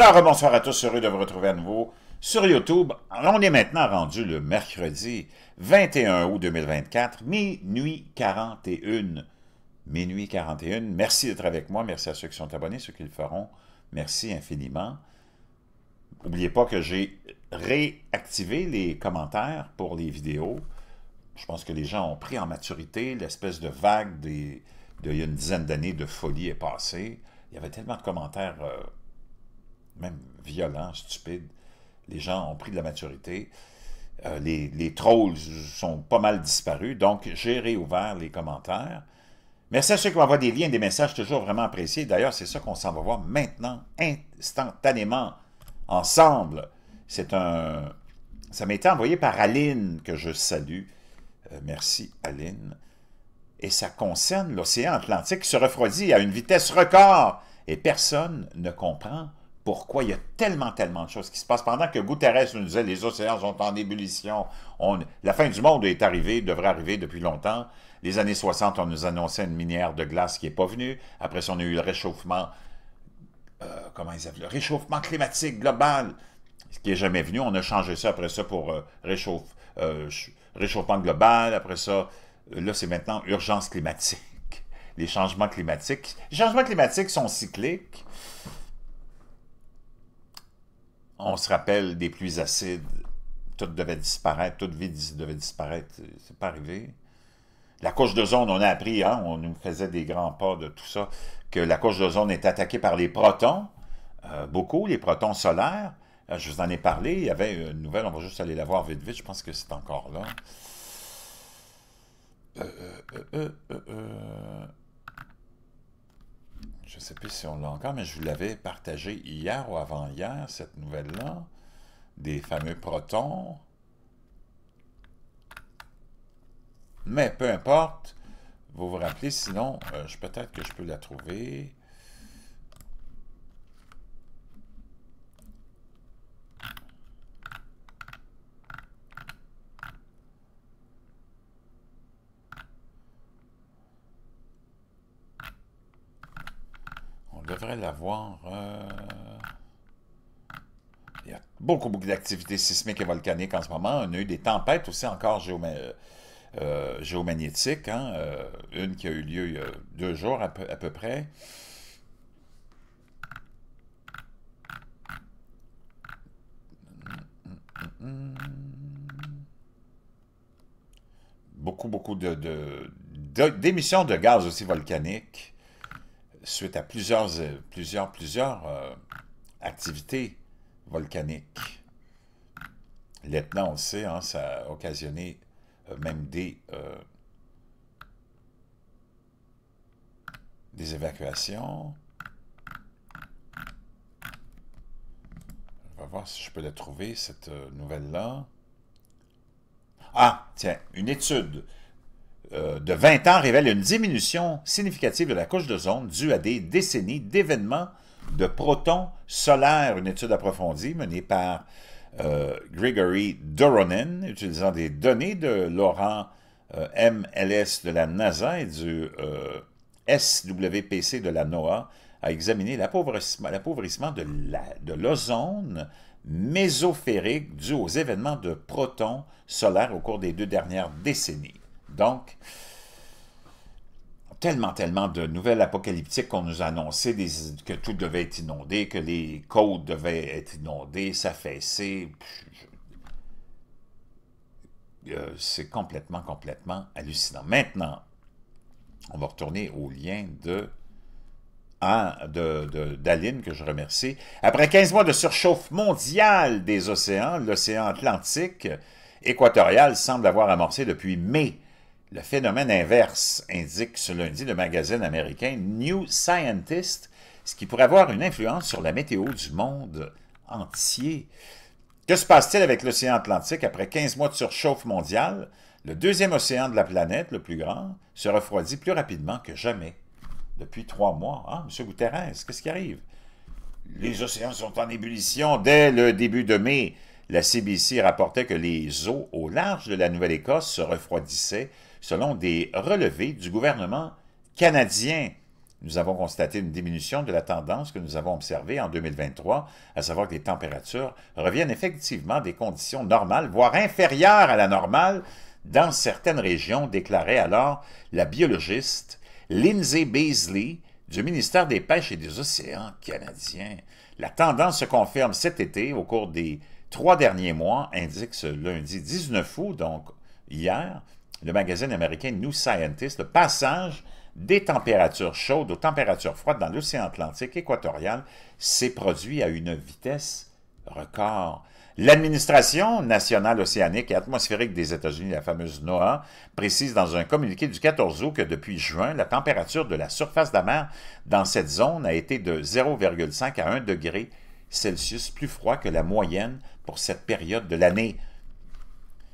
Alors, bonsoir à tous, heureux de vous retrouver à nouveau sur YouTube. On est maintenant rendu le mercredi 21 août 2024, minuit 41. Minuit 41. Merci d'être avec moi. Merci à ceux qui sont abonnés, ceux qui le feront. Merci infiniment. N'oubliez pas que j'ai réactivé les commentaires pour les vidéos. Je pense que les gens ont pris en maturité l'espèce de vague des, y a une dizaine d'années de folie est passée. Il y avait tellement de commentaires... Euh, même violent, stupide. Les gens ont pris de la maturité. Euh, les, trolls sont pas mal disparus. Donc, j'ai réouvert les commentaires. Merci à ceux qui m'envoient des liens, des messages toujours vraiment appréciés. D'ailleurs, c'est ça qu'on s'en va voir maintenant, instantanément, ensemble. C'est un... Ça m'a été envoyé par Aline, que je salue. Euh, merci, Aline. Et ça concerne l'océan Atlantique qui se refroidit à une vitesse record et personne ne comprend pourquoi il y a tellement, tellement de choses qui se passent. Pendant que Guterres nous disait les océans sont en ébullition, on, la fin du monde est arrivée, devrait arriver depuis longtemps. Les années 60, on nous annonçait une minière de glace qui n'est pas venue. Après ça, on a eu le réchauffement, euh, comment ils appellent, le réchauffement climatique global, ce qui n'est jamais venu. On a changé ça après ça pour euh, réchauffe, euh, réchauffement global. Après ça, là, c'est maintenant urgence climatique. Les changements climatiques. Les changements climatiques sont cycliques on se rappelle des pluies acides, tout devait disparaître, toute vie devait disparaître, c'est pas arrivé. La couche d'ozone, on a appris, hein, on nous faisait des grands pas de tout ça, que la couche d'ozone est attaquée par les protons, euh, beaucoup, les protons solaires. Euh, je vous en ai parlé, il y avait une nouvelle, on va juste aller la voir vite vite, je pense que c'est encore là. Euh, euh je ne sais plus si on l'a encore, mais je vous l'avais partagé hier ou avant-hier, cette nouvelle-là, des fameux protons. Mais peu importe, vous vous rappelez, sinon, euh, peut-être que je peux la trouver. l'avoir. Euh, il y a beaucoup, beaucoup d'activités sismiques et volcaniques en ce moment. On a eu des tempêtes aussi encore euh, géomagnétiques. Hein, euh, une qui a eu lieu il y a deux jours à peu, près. Beaucoup, beaucoup de, d'émissions de, de gaz aussi volcaniques suite à plusieurs, euh, plusieurs, plusieurs euh, activités volcaniques. L'étna, on le sait, hein, ça a occasionné euh, même des, des évacuations. On va voir si je peux la trouver, cette nouvelle-là. Ah, tiens, une étude euh, de 20 ans révèle une diminution significative de la couche d'ozone due à des décennies d'événements de protons solaires. Une étude approfondie menée par euh, Gregory Doronen, utilisant des données de Laurent euh, MLS de la NASA et du SWPC de la NOAA, a examiné l'appauvrissement de l'ozone mésophérique dû aux événements de protons solaires au cours des deux dernières décennies. Donc, tellement, tellement de nouvelles apocalyptiques qu'on nous annonçait, que tout devait être inondé, que les côtes devaient être inondées, s'affaisser. Euh, c'est complètement, complètement hallucinant. Maintenant, on va retourner au lien de ah, d'Aline, que je remercie. Après 15 mois de surchauffe mondiale des océans, l'océan Atlantique équatorial semble avoir amorcé depuis mai le phénomène inverse indique ce lundi le magazine américain New Scientist, ce qui pourrait avoir une influence sur la météo du monde entier. Que se passe-t-il avec l'océan Atlantique après 15 mois de surchauffe mondiale? Le deuxième océan de la planète, le plus grand, se refroidit plus rapidement que jamais. Depuis trois mois. Ah, M. Guterres, qu'est-ce qui arrive? Les océans sont en ébullition dès le début de mai. La CBC rapportait que les eaux au large de la Nouvelle-Écosse se refroidissaient selon des relevés du gouvernement canadien. Nous avons constaté une diminution de la tendance que nous avons observée en 2023, à savoir que les températures reviennent effectivement des conditions normales, voire inférieures à la normale, dans certaines régions, déclarait alors la biologiste Lindsay Beasley du ministère des Pêches et des Océans canadiens. La tendance se confirme cet été au cours des trois derniers mois, indique ce lundi 19 août, donc hier, le magazine américain New Scientist, le passage des températures chaudes aux températures froides dans l'océan Atlantique équatorial s'est produit à une vitesse record. L'administration nationale océanique et atmosphérique des États-Unis, la fameuse NOAA, précise dans un communiqué du 14 août que depuis juin, la température de la surface de la mer dans cette zone a été de 0,5 à 1 degré Celsius plus froid que la moyenne pour cette période de l'année.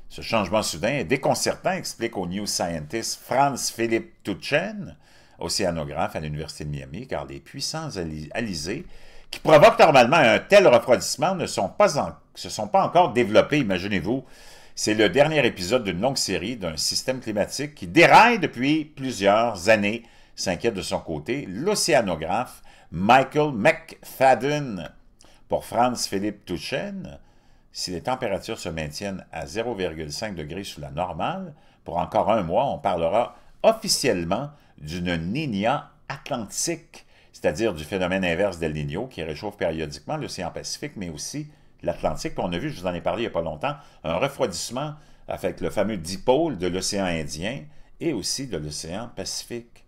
Ce changement soudain est déconcertant, explique au New Scientist Franz Philipp Touchen, océanographe à l'Université de Miami, car les puissances alizés qui provoquent normalement un tel refroidissement ne sont pas se sont pas encore développés, imaginez-vous. C'est le dernier épisode d'une longue série d'un système climatique qui déraille depuis plusieurs années, s'inquiète de son côté l'océanographe Michael McFadden. Pour Franz Philippe Touchen, si les températures se maintiennent à 0,5 degrés sous la normale, pour encore un mois, on parlera officiellement d'une ninia atlantique, c'est-à-dire du phénomène inverse d'El Niño qui réchauffe périodiquement l'océan Pacifique, mais aussi l'Atlantique. On a vu, je vous en ai parlé il n'y a pas longtemps, un refroidissement avec le fameux dipôle de l'océan Indien et aussi de l'océan Pacifique.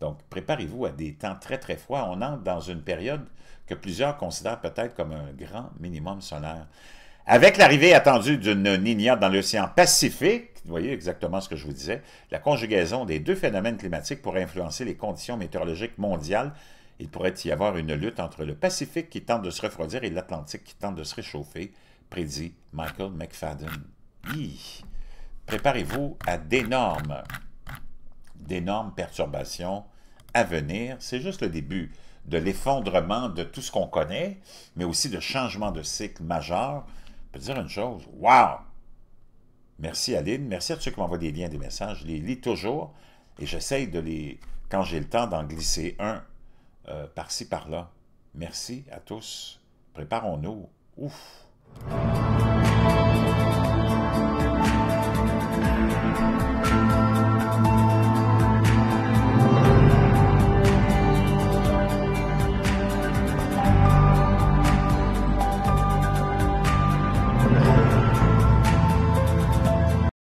Donc, préparez-vous à des temps très, très froids. On entre dans une période que plusieurs considèrent peut-être comme un grand minimum solaire. Avec l'arrivée attendue d'une niña dans l'océan Pacifique, vous voyez exactement ce que je vous disais, la conjugaison des deux phénomènes climatiques pourrait influencer les conditions météorologiques mondiales. Il pourrait y avoir une lutte entre le Pacifique qui tente de se refroidir et l'Atlantique qui tente de se réchauffer, prédit Michael McFadden. Préparez-vous à d'énormes, d'énormes perturbations à venir. C'est juste le début de l'effondrement de tout ce qu'on connaît, mais aussi de changement de cycle majeur, Peut dire une chose, waouh Merci Aline, merci à tous ceux qui m'envoient des liens, des messages, je les lis toujours et j'essaye de les, quand j'ai le temps, d'en glisser un euh, par-ci, par-là. Merci à tous. Préparons-nous. Ouf!